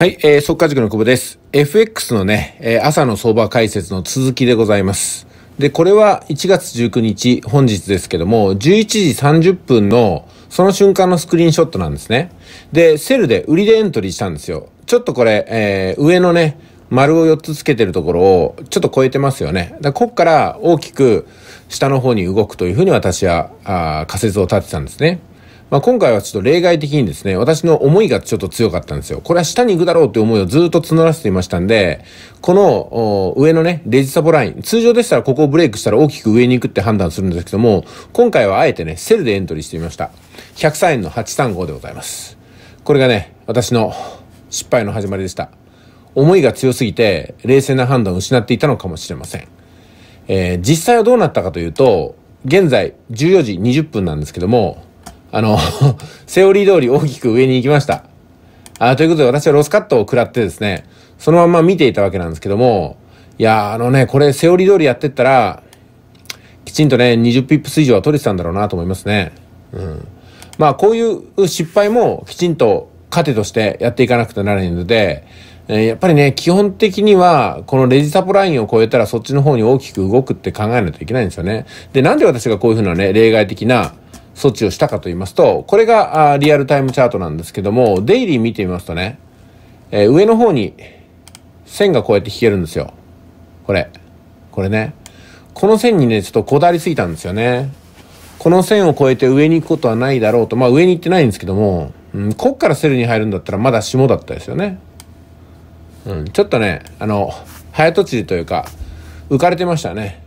はい、えー、速稼塾の久保です。FX のね、えー、朝の相場解説の続きでございます。で、これは1月19日、本日ですけども、11時30分のその瞬間のスクリーンショットなんですね。で、セルで売りでエントリーしたんですよ。ちょっとこれ、えー、上のね、丸を4つつけてるところをちょっと超えてますよね。だこっから大きく下の方に動くというふうに私はあ仮説を立てたんですね。まあ、今回はちょっと例外的にですね、私の思いがちょっと強かったんですよ。これは下に行くだろうって思いをずっと募らせていましたんで、この上のね、レジサポライン、通常でしたらここをブレイクしたら大きく上に行くって判断するんですけども、今回はあえてね、セルでエントリーしてみました。103円の835でございます。これがね、私の失敗の始まりでした。思いが強すぎて、冷静な判断を失っていたのかもしれません。えー、実際はどうなったかというと、現在14時20分なんですけども、あの セオリー通り大きく上に行きました。あということで私はロスカットを食らってですね、そのまま見ていたわけなんですけども、いやあのね、これセオリー通りやってったら、きちんとね、20ピップス以上は取れてたんだろうなと思いますね。うん。まあ、こういう失敗もきちんと糧としてやっていかなくてならないので、えー、やっぱりね、基本的には、このレジサポラインを超えたらそっちの方に大きく動くって考えないといけないんですよね。で、なんで私がこういうふうなね、例外的な、措置をしたかと言いますと、これがリアルタイムチャートなんですけども、デイリー見てみますとね、えー、上の方に線がこうやって引けるんですよ。これ。これね。この線にね、ちょっとこだわりすぎたんですよね。この線を越えて上に行くことはないだろうと、まあ上に行ってないんですけども、うん、こっからセルに入るんだったらまだ下だったですよね。うん、ちょっとね、あの、早とちりというか、浮かれてましたね。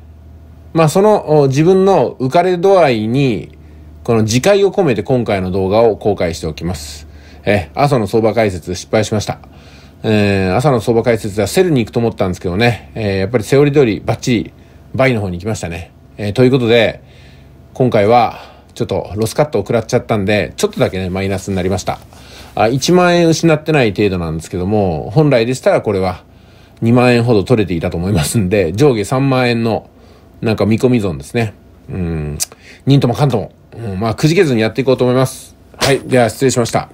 まあその自分の浮かれ度合いにこの次回を込めて今回の動画を公開しておきます。え朝の相場解説失敗しました。えー、朝の相場解説ではセルに行くと思ったんですけどね、えー、やっぱりセオリ通りバッチリ倍の方に行きましたね。えー、ということで、今回はちょっとロスカットを食らっちゃったんで、ちょっとだけね、マイナスになりました。あ1万円失ってない程度なんですけども、本来でしたらこれは2万円ほど取れていたと思いますんで、上下3万円のなんか見込み損ですね。うん、忍ともかんとも、うん、まあ、くじけずにやっていこうと思います。はい。では、失礼しました。